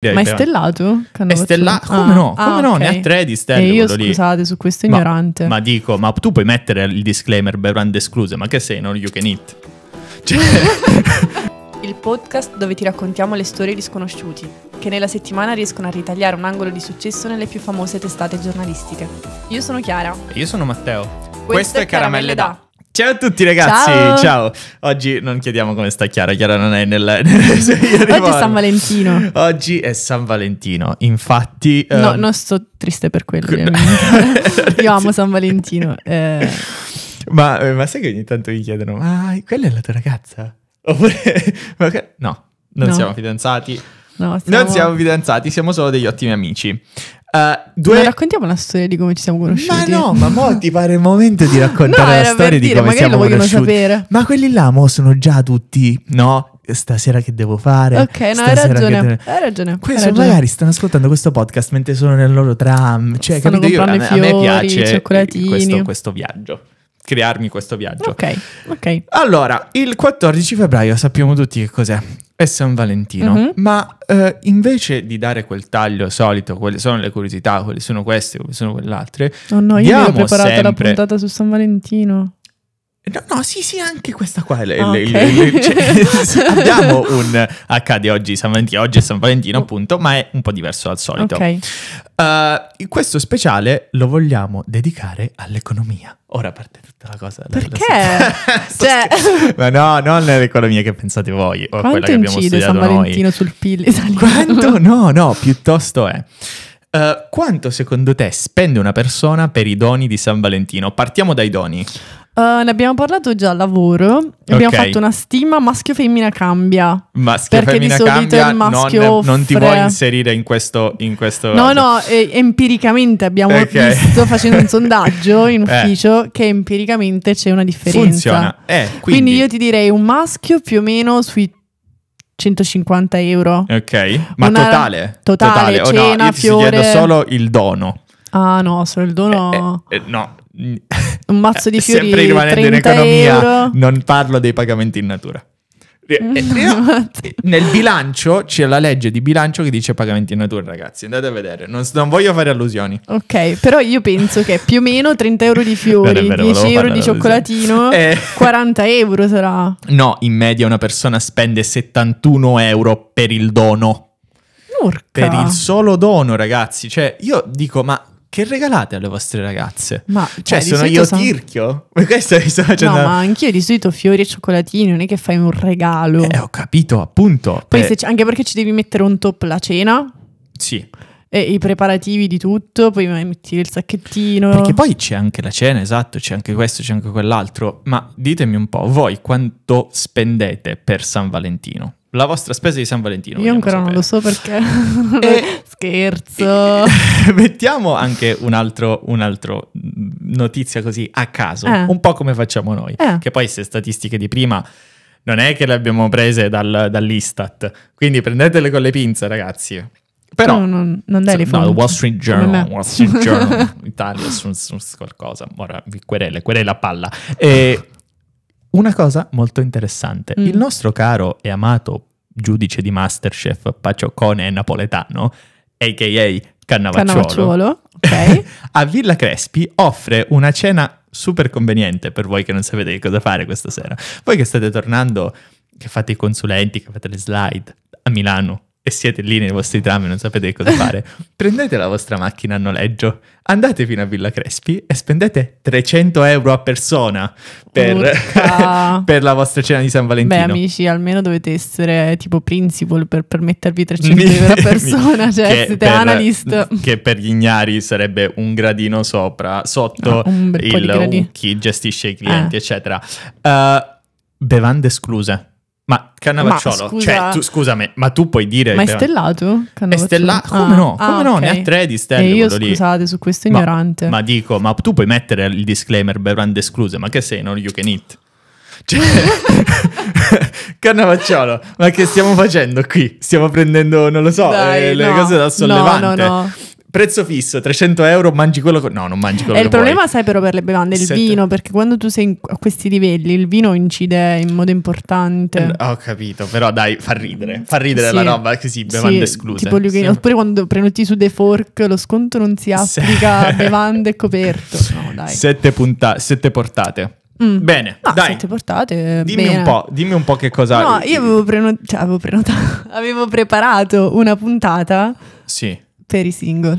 Ma è stellato? È stellato? Ah, come ah. no? Come ah, no? Okay. Ne ha tre di stelle. E io scusate lì. su questo ignorante. Ma, ma, dico, ma tu puoi mettere il disclaimer bevande escluse, ma che sei non you can eat? Cioè... il podcast dove ti raccontiamo le storie di sconosciuti, che nella settimana riescono a ritagliare un angolo di successo nelle più famose testate giornalistiche. Io sono Chiara. E io sono Matteo. Questo, questo è Caramelle da. da. Ciao a tutti ragazzi, ciao. ciao. Oggi non chiediamo come sta Chiara, Chiara non è nel... Oggi è San Valentino. Oggi è San Valentino, infatti... No, um... non sto triste per quello. Io amo San Valentino. Eh... Ma, eh, ma, sai che ogni tanto mi chiedono, ma quella è la tua ragazza? Oppure... no, non no. siamo fidanzati. No, siamo... Non siamo fidanzati, siamo solo degli ottimi amici. Uh, due... raccontiamo la storia di come ci siamo conosciuti. Ma no, ma mo ti pare il momento di raccontare no, la storia dire, di come siamo conosciuti. Sapere. Ma quelli là mo sono già tutti, no? Stasera che devo fare? Ok, no, hai ragione. Devo... Hai ragione. Questo, hai ragione. magari stanno ascoltando questo podcast mentre sono nel loro tram. Cioè, stanno capito? Io, a, fiori, a me piace questo, questo viaggio crearmi questo viaggio. Ok, ok. Allora, il 14 febbraio sappiamo tutti che cos'è. È San Valentino, mm-hmm. ma eh, invece di dare quel taglio solito, quelle sono le curiosità, quelle sono queste, quelle sono quelle altre. Oh no, io mi ero preparata sempre... la puntata su San Valentino. No, no, sì, sì, anche questa qua. L- ah, okay. l- l- cioè, abbiamo un accade oggi San Valentino, oggi è San Valentino, appunto, mm. ma è un po' diverso dal solito. Okay. Uh, questo speciale lo vogliamo dedicare all'economia. Ora parte tutta la cosa. Perché? La, cioè... ma no, non l'economia che pensate voi o Quanto quella che abbiamo studiato San Valentino noi. sul PIL italiano? Quanto? No, no, piuttosto è. Uh, quanto secondo te spende una persona per i doni di San Valentino? Partiamo dai doni. Uh, ne abbiamo parlato già al lavoro. Okay. Abbiamo fatto una stima maschio-femmina cambia. Maschio femmina cambia, il maschio non, non ti vuoi inserire in questo. In questo no, no, eh, empiricamente abbiamo okay. visto facendo un sondaggio in eh. ufficio eh. che empiricamente c'è una differenza. Funziona. Eh, quindi... quindi io ti direi un maschio più o meno sui 150 euro. Ok, ma Una totale? Totale, totale. Cena, oh no, io ti fiore... sto solo il dono. Ah no, solo il dono... Eh, eh, eh, no, un mazzo di eh, fiori sempre rimanendo in economia euro. non parlo dei pagamenti in natura no. Eh, mm. eh, nel bilancio c'è la legge di bilancio che dice pagamenti in natura ragazzi andate a vedere non, non voglio fare allusioni ok però io penso che più o meno 30 euro di fiori vero, 10 euro di cioccolatino eh. 40 euro sarà no in media una persona spende 71 euro per il dono Urca. per il solo dono ragazzi cioè io dico ma che regalate alle vostre ragazze? Ma cioè, cioè sono io san... tirchio? Ma questo mi sta facendo. ma anch'io di solito fiori e cioccolatini, non è che fai un regalo. Eh, ho capito, appunto. Poi per... anche perché ci devi mettere un top la cena. Sì. E i preparativi di tutto, poi metti il sacchettino. Perché poi c'è anche la cena, esatto, c'è anche questo, c'è anche quell'altro. Ma ditemi un po', voi quanto spendete per San Valentino? la vostra spesa di San Valentino. Io ancora sapere. non lo so perché. E, eh, Scherzo. E, eh, mettiamo anche un altro, un altro, mm, notizia così a caso, eh. un po' come facciamo noi, eh. che poi se statistiche di prima non è che le abbiamo prese dal, dall'Istat, quindi prendetele con le pinze ragazzi. Però no, non, non dai so, no, Wall Street Journal, Wall Street Journal Italia, su, qualcosa. Ora vi querele, a palla. E, una cosa molto interessante. Mm. Il nostro caro e amato giudice di Masterchef, Paciocone Napoletano, a.k.a. Cannavacciolo, Cannavacciolo. Okay. a Villa Crespi offre una cena super conveniente per voi che non sapete che cosa fare questa sera. Voi che state tornando, che fate i consulenti, che fate le slide a Milano, e siete lì nei vostri tram e non sapete cosa fare, prendete la vostra macchina a noleggio, andate fino a Villa Crespi e spendete 300 euro a persona per, per la vostra cena di San Valentino. Beh amici, almeno dovete essere tipo principal per permettervi 300 euro a persona, cioè che siete per, analyst. Che per gli ignari sarebbe un gradino sopra, sotto ah, il, chi gestisce i eh. clienti, eh. eccetera. Uh, bevande escluse ma Cannavacciolo, ma, cioè, scusa, cioè, tu, scusami, ma tu puoi dire... Ma è stellato? È stellato? Ah, come ah, no? Come ah, no? Okay. Ne ha tre di stelle. E io scusate su questo ignorante. Ma, ma, dico, ma tu puoi mettere il disclaimer bevande escluse, ma che sei non you can eat? Cioè, Cannavacciolo, ma che stiamo facendo qui? Stiamo prendendo, non lo so, Dai, eh, le no, cose da sollevante. No, no, no prezzo fisso 300 euro, mangi quello che... no, non mangi quello e che Il problema vuoi. sai però per le bevande, il Sette... vino, perché quando tu sei in, a questi livelli il vino incide in modo importante. Eh, ho capito, però dai, fa ridere, fa ridere sì. la roba così, bevande sì, escluse. Tipo gli... sì. Oppure quando prenoti su The Fork lo sconto non si applica a bevande e coperto. No, dai. Sette, punta- sette portate. Mm. Bene, no, dai. Se portate, dimmi bene. un po', dimmi un po' che cosa. No, io avevo, preno- cioè, avevo prenotato, avevo preparato una puntata. Sì per i single.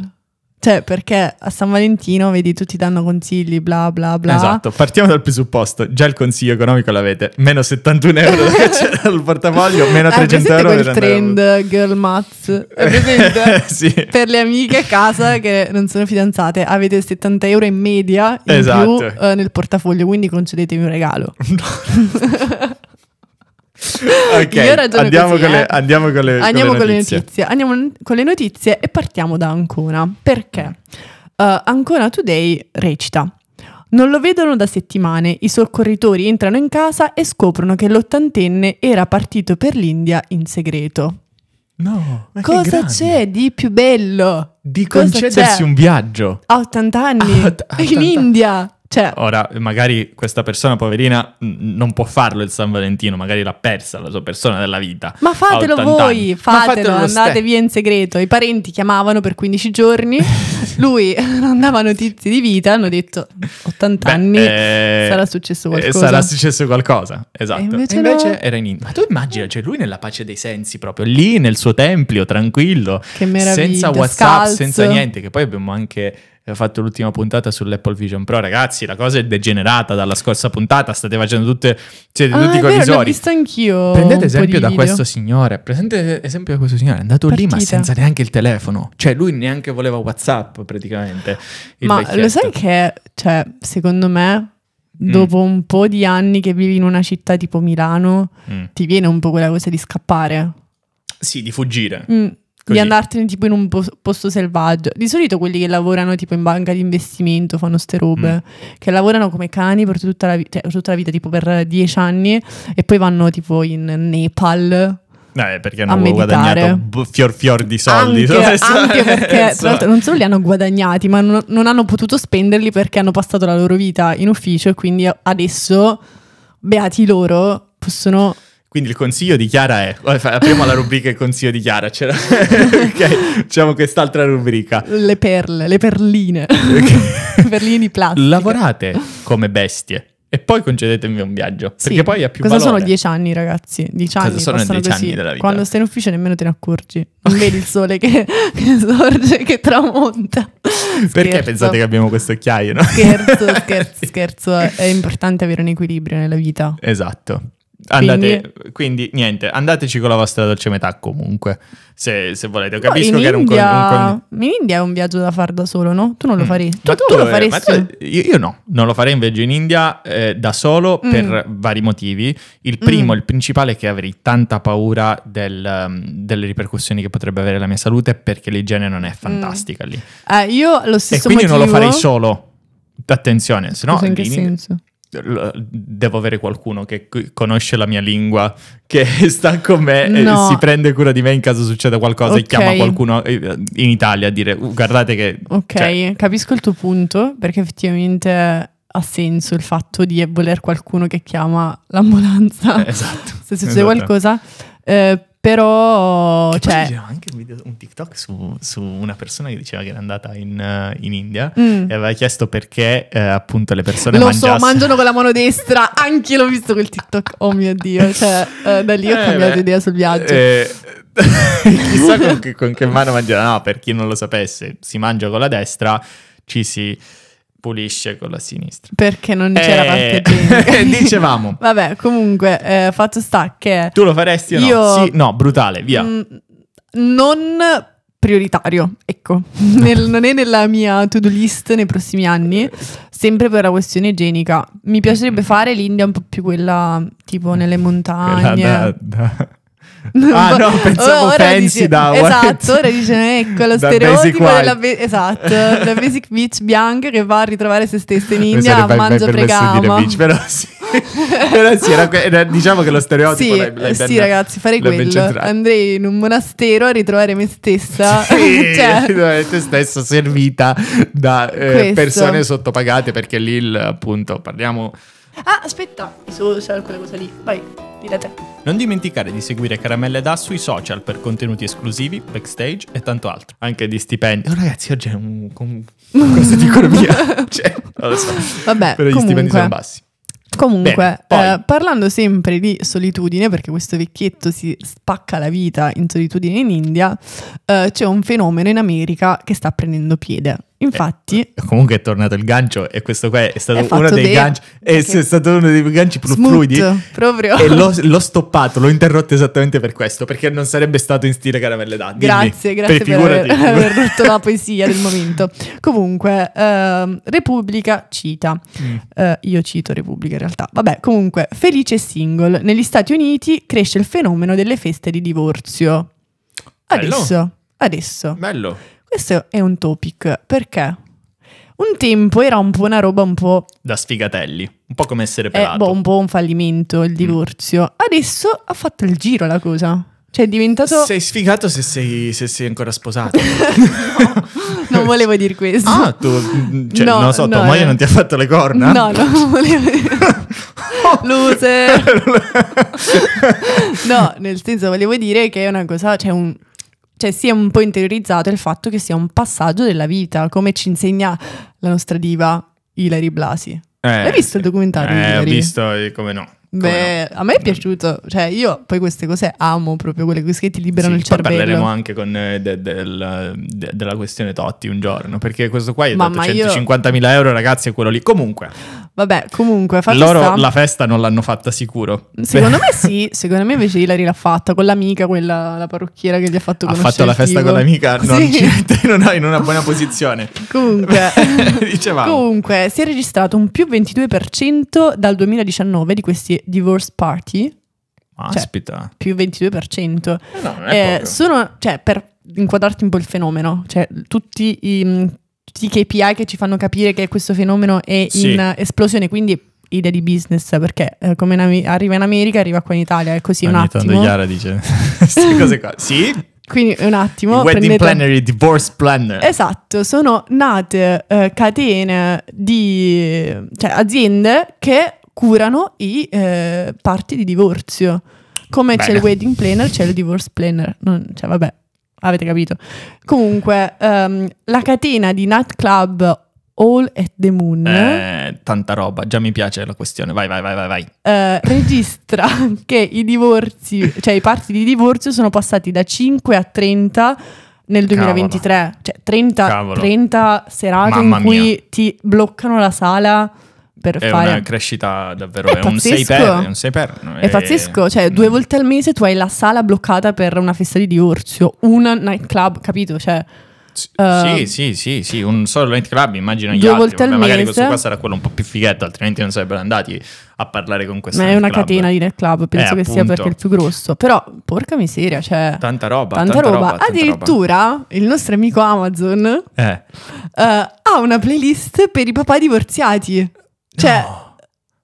Cioè, perché a San Valentino, vedi, tutti danno consigli, bla bla bla. Esatto, partiamo dal presupposto, già il consiglio economico l'avete, meno 71 euro che c'è dal portafoglio, meno 300 ah, euro. È quel trend andare... girl maths, è sì. Per le amiche a casa che non sono fidanzate, avete 70 euro in media in esatto. più eh, nel portafoglio, quindi concedetemi un regalo. ok, andiamo, così, eh. con le, andiamo, con le, andiamo con le, notizie. notizie. Andiamo con le notizie e partiamo da Ancona. Perché? Uh, Ancona Today recita. Non lo vedono da settimane, i soccorritori entrano in casa e scoprono che l'ottantenne era partito per l'India in segreto. No, ma cosa c'è di più bello? Di concedersi un viaggio a 80 anni a 80. in India. Cioè, Ora, magari questa persona poverina non può farlo il San Valentino, magari l'ha persa la sua persona della vita. Ma fatelo voi, fatelo, fatelo andate via in segreto. I parenti chiamavano per 15 giorni, lui non dava notizie di vita, hanno detto 80 Beh, anni, eh, sarà successo eh, qualcosa. Sarà successo qualcosa, esatto. E invece, e invece no. era in India. Ma tu immagina, cioè lui nella pace dei sensi proprio, lì nel suo tempio, tranquillo. Che meraviglia. Senza Whatsapp, scalzo. senza niente, che poi abbiamo anche ho fatto l'ultima puntata sull'Apple Vision Pro. Ragazzi, la cosa è degenerata dalla scorsa puntata. State facendo tutte. Siete ah, tutti corrisori. L'ho visto anch'io. Prendete esempio da video. questo signore. Prendete esempio da questo signore. È andato Partita. lì, ma senza neanche il telefono. Cioè, lui neanche voleva WhatsApp praticamente. Ma vecchietto. lo sai che, cioè, secondo me. Mm. Dopo mm. un po' di anni che vivi in una città tipo Milano, mm. ti viene un po' quella cosa di scappare. Sì, di fuggire. Mm. Così. di andartene tipo in un posto selvaggio. Di solito quelli che lavorano tipo in banca di investimento fanno ste robe, mm. che lavorano come cani per tutta la, vita, cioè, tutta la vita, tipo per dieci anni e poi vanno tipo in Nepal. Eh, perché hanno guadagnato fior fior di soldi. Anche, cioè, anche perché tra l'altro, non solo li hanno guadagnati, ma non, non hanno potuto spenderli perché hanno passato la loro vita in ufficio e quindi adesso, beati loro, possono quindi il consiglio di Chiara è, apriamo la rubrica il consiglio di Chiara, c'era, ok, diciamo quest'altra rubrica. Le perle, le perline, okay. perline di plastica. Lavorate come bestie e poi concedetemi un viaggio, sì. perché poi ha più Cosa valore. sono dieci anni ragazzi? Dieci anni, Cosa sono dieci anni della vita? Quando stai in ufficio nemmeno te ne accorgi, non okay. vedi il sole che, che sorge, che tramonta. Scherzo. Perché pensate che abbiamo questo occhiaio? No? Scherzo, scherzo, scherzo, è importante avere un equilibrio nella vita. Esatto. Andate, quindi... quindi... niente, andateci con la vostra dolce metà comunque, se, se volete. Io capisco no, in che India... era un, un, un, In India è un viaggio da fare da solo, no? Tu non lo mm. faresti? Tu, tu, lo faresti? io, io, no, non lo farei invece in India eh, da solo mm. per vari motivi. Il primo, mm. il principale è che avrei tanta paura del, um, delle ripercussioni che potrebbe avere la mia salute perché l'igiene non è mm. fantastica lì. Eh, io lo stesso E quindi motivo... non lo farei solo. Attenzione, se no... In che senso? devo avere qualcuno che conosce la mia lingua, che sta con me no. si prende cura di me in caso succeda qualcosa okay. e chiama qualcuno eh, in Italia a dire guardate che... Ok, cioè... capisco il tuo punto perché effettivamente ha senso il fatto di voler qualcuno che chiama l'ambulanza esatto. se succede esatto. qualcosa. Eh, però, che cioè... C'era anche un, video, un TikTok su, su, una persona che diceva che era andata in, eh, in India mm. e aveva chiesto perché eh, appunto le persone lo mangiassero... Lo so, mangiano con la mano destra, anche l'ho visto quel TikTok, oh mio Dio, cioè eh, da lì eh, ho cambiato beh. idea sul viaggio. Eh, chissà con che, con che mano mangiano, no, per chi non lo sapesse, si mangia con la destra, ci si pulisce con la sinistra. Perché non eh... c'era parte eh, Dicevamo. Vabbè, comunque, eh, fatto sta che... Tu lo faresti o no? Io... Sì, no, brutale, via. Mm, non prioritario, ecco, Nel, non è nella mia to-do list nei prossimi anni, sempre per la questione igienica. Mi piacerebbe fare l'India un po' più quella tipo nelle montagne. Quella da, da ah no, pensavo ora pensi dice, da Esatto, ora dice eh, ecco lo stereotipo della esatto, la basic bitch bianca che va a ritrovare se stessa in India a mangia pregama. Bitch, però sì. però sì era, diciamo che lo stereotipo sì, l'hai, sì ben, ragazzi farei quello andrei in un monastero a ritrovare me stessa sì, cioè. te stessa servita da eh, persone sottopagate perché lì appunto parliamo ah aspetta su, su quella cosa lì vai di da te. Non dimenticare di seguire Caramelle Da sui social per contenuti esclusivi, backstage e tanto altro. Anche di stipendi. Oh, ragazzi, oggi è un... un questa di economia. cioè, non lo so. Vabbè, Però comunque... gli stipendi sono bassi. Comunque, Bene, eh, parlando sempre di solitudine, perché questo vecchietto si spacca la vita in solitudine in India, eh, c'è un fenomeno in America che sta prendendo piede. Infatti, eh, eh, comunque è tornato il gancio e questo qua è stato è uno dei, dei ganci. È, okay. è stato uno dei ganci più Smooth, fluidi. Proprio. E l'ho, l'ho, stoppato, l'ho interrotto esattamente per questo, perché non sarebbe stato in stile caramelle da. Dimmi, grazie, grazie per, aver, aver rotto la poesia del momento. Comunque, eh, Repubblica cita. Mm. Eh, io cito Repubblica in realtà. Vabbè, comunque, felice single. Negli Stati Uniti cresce il fenomeno delle feste di divorzio. Adesso, Bello. adesso. Bello. Questo è un topic perché un tempo era un po' una roba un po'... Da sfigatelli, un po' come essere eh, pelato. Eh, boh, un po' un fallimento il mm. divorzio. Mm. Adesso ha fatto il giro la cosa. Cioè è diventato... Sei sfigato se sei, se sei ancora sposato. no, non volevo dire questo. Ah, tu... Mm, cioè, no, non lo so, no, tua moglie eh. non ti ha fatto le corna? No, no, non volevo dire... Loser! no, nel senso, volevo dire che è una cosa... Cioè un, cioè si è un po' interiorizzato il fatto che sia un passaggio della vita, come ci insegna la nostra diva Ilari Blasi. Eh, L'hai visto il documentario? Eh, Hilary? ho visto, eh, come no. Beh, no? a me è piaciuto, cioè io poi queste cose amo proprio, quelle che ti liberano sì, il cervello. Poi parleremo anche con, eh, de, de, de, della questione Totti un giorno, perché questo qua è dato 150.000 io... euro ragazzi e quello lì. Comunque. Vabbè, comunque. Loro sta... la festa non l'hanno fatta sicuro. Secondo me sì, secondo me invece Ilari l'ha fatta con l'amica, quella, la parrucchiera che gli ha fatto conoscere Ha fatto la festa con l'amica, non sì. ci mette in una buona posizione. Comunque. Dicevamo. Comunque, si è registrato un più 22% dal 2019 di questi divorce party. Cioè, Aspita. Cioè, più 22%. Eh no, eh, sono, cioè, per inquadrarti un po' il fenomeno, cioè, tutti i, mm, tutti i KPI che ci fanno capire che questo fenomeno è sì. in esplosione, quindi idea di business perché eh, come in, arriva in America arriva qua in Italia è così Ogni un attimo tanto Chiara dice queste cose qua sì quindi un attimo il wedding prendete... planner e divorce planner esatto sono nate eh, catene di cioè aziende che curano i eh, parti di divorzio. Come Bene. c'è il wedding planner, c'è il divorce planner. Non, cioè, vabbè, avete capito. Comunque, um, la catena di nightclub All at the Moon. Eh, tanta roba, già mi piace la questione. Vai, vai, vai, vai. vai. Eh, registra che i divorzi, cioè i parti di divorzio sono passati da 5 a 30 nel 2023. Cavolo. Cioè 30, 30 serate Mamma in cui mia. ti bloccano la sala per è fare... una crescita davvero, è, è un 6 per, è un 6 per. No? È, è, pazzesco, cioè due mm. volte al mese tu hai la sala bloccata per una festa di divorzio, un nightclub, capito? Cioè... uh, sì, sì, sì, sì, un solo nightclub, immagino gli due altri, volte Vabbè, al magari mese. questo qua sarà quello un po' più fighetto, altrimenti non sarebbero andati a parlare con questa Ma è una catena di nightclub, penso eh, che appunto. sia perché è il più grosso, però porca miseria, cioè... Tanta roba, tanta, tanta roba. roba. Addirittura tanta il nostro amico Amazon eh. uh, ha una playlist per i papà divorziati. Cioè, no.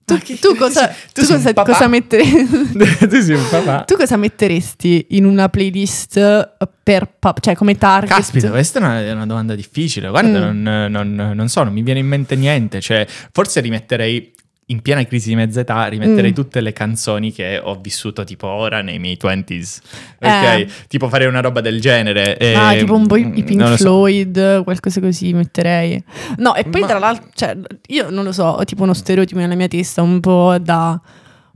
tu, tu, cosa, cioè, tu, tu cosa, cosa metteresti? tu cosa metteresti in una playlist eh, per pub, cioè come target? Caspita, questa è una, è una domanda difficile. Guarda, mm. non, non, non so, non mi viene in mente niente. Cioè, forse rimetterei in piena crisi di mezza età rimetterei mm. tutte le canzoni che ho vissuto tipo ora nei miei 20s. Eh. Ok, eh. tipo farei una roba del genere. E... Ah, ehm, tipo un po' i Pink Floyd, so. qualcosa così metterei. No, e poi Ma... tra l'altro, cioè, io non lo so, ho tipo uno stereotipo nella mia testa un po' da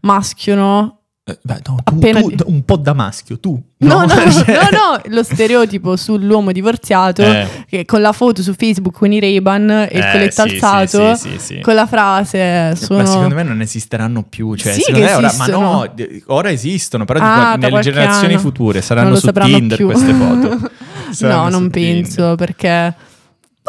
maschio, no? Eh, beh, no, tu, tu, un po' da maschio, tu. No, no, cioè, no, no, lo stereotipo sull'uomo divorziato eh. che con la foto su Facebook con i Reban e il eh, colletto sì, alzato, sì, sì, con la frase sono... Ma secondo me non esisteranno più, cioè, me, ora, ma no, ora esistono, però ah, dico, nelle generazioni anno. future saranno su Tinder più. queste foto. no, non penso, Tinder. perché...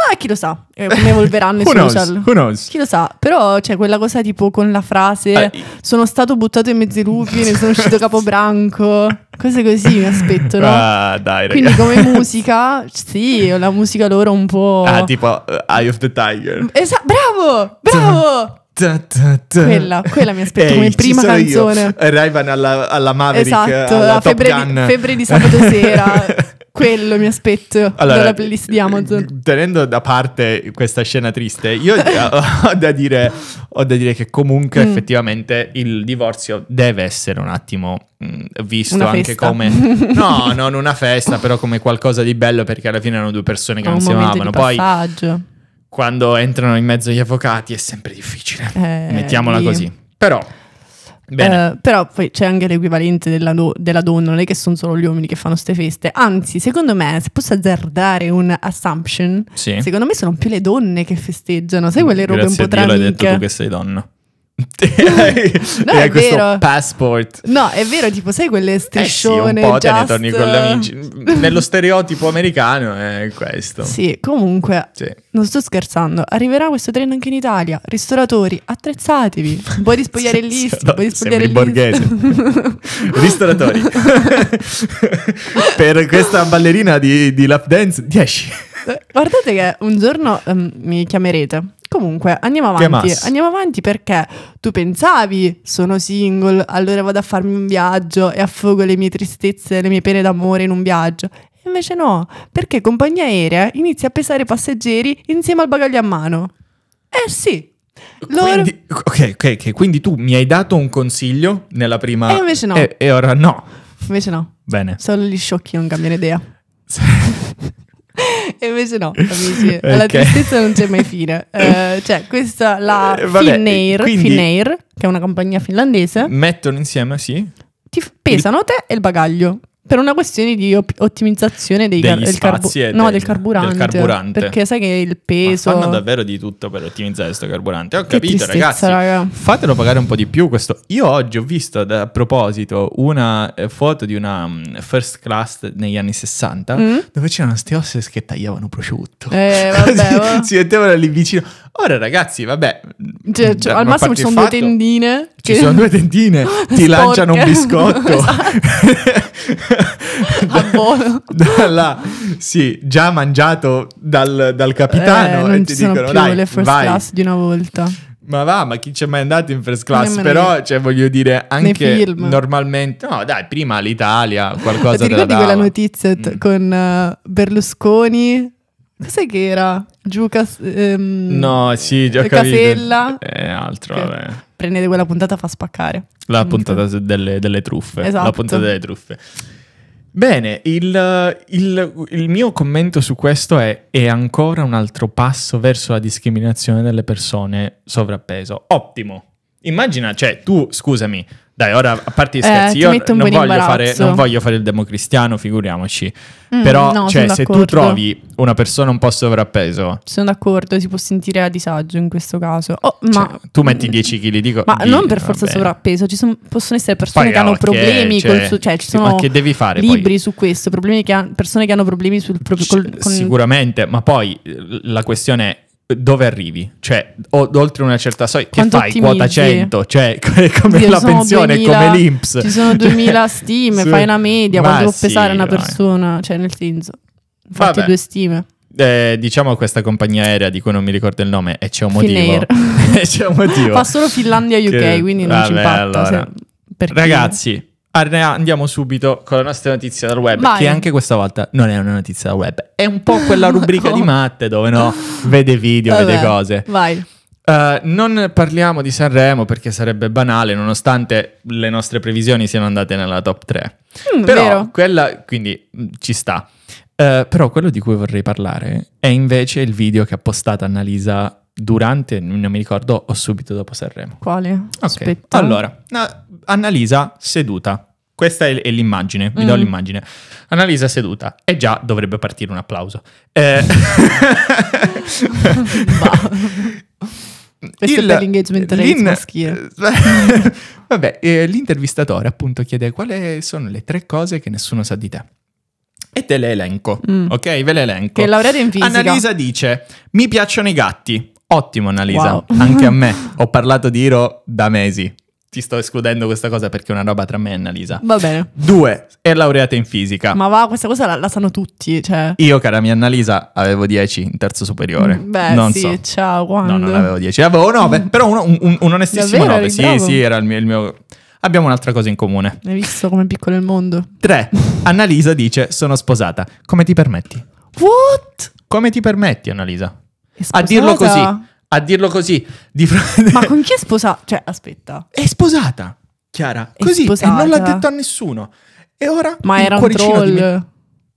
Poi chi lo sa eh, come evolveranno i who knows? social. Who knows? Chi lo sa, però c'è cioè, quella cosa tipo con la frase I... Eh. sono stato buttato in mezzo ai lupi, ne sono uscito capobranco. Cose così mi aspetto, no? Ah, dai, ragazzi. Quindi come musica, sì, la musica loro un po'... Ah, tipo uh, Eye of the Tiger. Esatto, bravo, bravo! Da, da, da. Quella, quella, mi aspetto come prima canzone. Io. Arrivan alla, alla Maverick, esatto, alla febbre di, febbre di sabato sera. quello mi aspetto allora, dalla playlist di eh, Amazon. Tenendo da parte questa scena triste, io eh, ho, da dire, ho da dire che comunque mm. effettivamente il divorzio deve essere un attimo mm, visto anche come no, non una festa, però come qualcosa di bello perché alla fine erano due persone che non si amavano. Poi passaggio quando entrano in mezzo gli avvocati è sempre difficile. Eh, Mettiamola sì. così. Però, eh, però poi c'è anche l'equivalente della, do- della, donna, non è che sono solo gli uomini che fanno queste feste. Anzi, secondo me, se posso azzardare un assumption, sì. secondo me sono più le donne che festeggiano. Sai quelle robe Grazie un po' tra Io l'hai detto tu che sei donna. no, è questo vero. passport. No, è vero, tipo, sai quelle striscione. Eh sì, un po' just... te ne torni con gli amici. Mm, nello stereotipo americano è questo. Sì, comunque, sì. non sto scherzando. Arriverà questo treno anche in Italia. Ristoratori, attrezzatevi. Un po' di spogliarellisti, un po' di spogliarellisti. Ristoratori. per questa ballerina di, di lap dance, 10. Guardate che un giorno um, mi chiamerete Comunque, andiamo avanti. Andiamo avanti perché tu pensavi, sono single, allora vado a farmi un viaggio e affogo le mie tristezze, le mie pene d'amore in un viaggio. invece no, perché compagnia aerea inizia a pesare i passeggeri insieme al bagaglio a mano. Eh sì, loro... Quindi, okay, ok, ok, quindi tu mi hai dato un consiglio nella prima... E invece no. E, e ora no. Invece no. Bene. Solo gli sciocchi non cambiano idea. e invece no, amici, okay. alla tristezza non c'è mai fine. Eh, cioè, questa la eh, vabbè, Finnair, Finnair, che è una compagnia finlandese, mettono insieme, sì. Ti f- pesano te e il bagaglio. Per una questione di op- ottimizzazione dei car- del, carbu- no, del, del, carburante, del, carburante, Perché sai che il peso. Ma fanno davvero di tutto per ottimizzare questo carburante. Ho che capito, ragazzi. Raga. Fatelo pagare un po' di più. Questo. Io oggi ho visto a proposito una eh, foto di una mm, first class negli anni 60 mm? dove c'erano ste osse che tagliavano prosciutto. Eh, vabbè, oh. si mettevano lì vicino. Ora ragazzi, vabbè. Cioè, cioè, al massimo ci sono fatto, due tendine. Ci che... sono due tendine, ti lanciano un biscotto. Esatto. da, buono. Dalla, sì, già mangiato dal, dal capitano eh, e ti dicono più dai, le first vai. class di una volta. Ma va, ma chi c'è mai andato in first class? Nemmeno Però, cioè, voglio dire, anche normalmente... No, dai, prima l'Italia, qualcosa da... Ti ricordi quella notizia t- mm. con uh, Berlusconi Sai che era? Giù cas- ehm, No, sì, già eh, capito. Casella. Eh, altro, Che- vabbè. Prendete quella puntata fa spaccare. La puntata delle, delle truffe. Esatto. La puntata delle truffe. Bene, il, il- il mio commento su questo è: è ancora un altro passo verso la discriminazione delle persone sovrappeso. Ottimo. Immagina, cioè, tu, scusami, dai, ora a parte gli eh, scherzi, eh, io non voglio, fare, non voglio, fare, il democristiano, figuriamoci. Mm, Però, no, cioè, se tu trovi una persona un po' sovrappeso, sono d'accordo, si può sentire a disagio in questo caso. Oh, ma, cioè, tu metti 10 kg dico. Ma di, non per forza vabbè. sovrappeso, ci sono, possono essere persone poi, che hanno ah, okay, problemi cioè, su, cioè, ci sono che devi fare, libri poi? su questo, che ha, persone che hanno problemi sul proprio. Col, con... Sicuramente, ma poi la questione è dove arrivi? Cioè, o, oltre una certa soglia, che fai? Quota 100, cioè come Dio, la pensione, 2000, come l'Inps. Ci sono 2000 cioè, stime, fai una media, quanto può sì, pesare una persona? Cioè, nel senso, fatti Vabbè. due stime. Eh, diciamo questa compagnia aerea di cui non mi ricordo il nome e c'è un motivo. c'è un motivo. Fa solo Finlandia UK, che... quindi non Vabbè, ci impatta. Allora. Se... Ragazzi, Ah, andiamo subito con la nostra notizia dal web, Vai. che anche questa volta non è una notizia dal web, è un po' quella rubrica no. di matte dove no, vede video, Vabbè. vede cose. Vai. Uh, non parliamo di Sanremo perché sarebbe banale, nonostante le nostre previsioni siano andate nella top 3. Mm, Però vero. quella, quindi mm, ci sta. Uh, però quello di cui vorrei parlare è invece il video che ha postato Annalisa durante, non mi ricordo, o subito dopo Sanremo. Quale? Ok, Aspetta. allora, no, Annalisa seduta. Questa è, l'immagine, vi mm. do l'immagine. Annalisa seduta. E già dovrebbe partire un applauso. Eh... Questo il, è l'engagement rate maschile. Vabbè, eh, l'intervistatore appunto chiede quali sono le tre cose che nessuno sa di te. E te le elenco, mm. ok? Ve le elenco. Che laureata in fisica. Annalisa dice, mi piacciono i gatti. Ottimo Annalisa, wow. anche a me. Ho parlato di Iro da mesi ti sto escludendo questa cosa perché è una roba tra me e Annalisa. Va bene. Due, è laureata in fisica. Ma va, questa cosa la, la sanno tutti. Cioè. Io, cara mia Annalisa, avevo 10 in terzo superiore. Mm, beh, non sì, so. ciao, quando? No, non avevo 10, avevo 9, mm. però uno, un, un, onestissimo Davvero, 9. Sì, bravo. sì, era il mio, il mio... Abbiamo un'altra cosa in comune. Hai visto come è piccolo il mondo? Tre, Annalisa dice, sono sposata. Come ti permetti? What? Come ti permetti, Annalisa? A dirlo così a dirlo così di fronte... Ma con chi è sposata? Cioè, aspetta. È sposata, Chiara. È così, sposata. e non l'ha detto a nessuno. E ora... Ma era un troll... Me...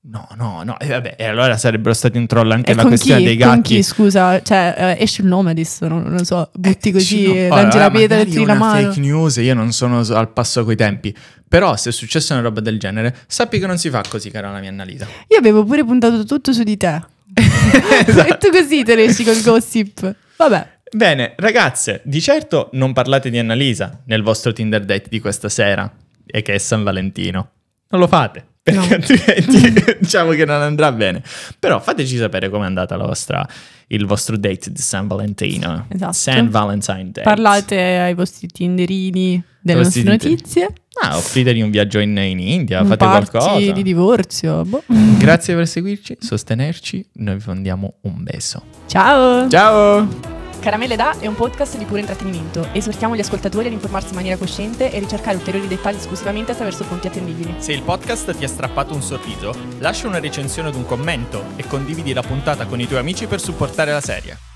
No, no, no, e vabbè, e allora sarebbero stati un troll anche e la questione chi? dei gatti. Con chi, scusa, cioè, eh, esce il nome adesso, non, non lo so, eh, butti eh, così, no. allora, lanci la pietra e tiri la mano. fake news, io non sono al passo coi tempi, però se è successa una roba del genere, sappi che non si fa così, cara la mia Annalisa. Io avevo pure puntato tutto su di te. esatto. E tu così te ne esci col gossip. Vabbè. Bene, ragazze, di certo non parlate di Annalisa nel vostro Tinder date di questa sera e che è San Valentino. Non lo fate perché altrimenti diciamo che non andrà bene. Però fateci sapere com'è andata vostra, il vostro date di San Valentino. Esatto. San Valentine Day. Parlate ai vostri tinderini delle vostri nostre tinder. notizie. Ah, offritegli un viaggio in, in India, un fate qualcosa. di divorzio. Boh. Grazie per seguirci, sostenerci. Noi vi mandiamo un beso. Ciao. Ciao. Caramelle da è un podcast di puro intrattenimento. Esortiamo gli ascoltatori ad informarsi in maniera cosciente e ricercare ulteriori dettagli esclusivamente attraverso fonti attendibili. Se il podcast ti ha strappato un sorriso, lascia una recensione ed un commento e condividi la puntata con i tuoi amici per supportare la serie.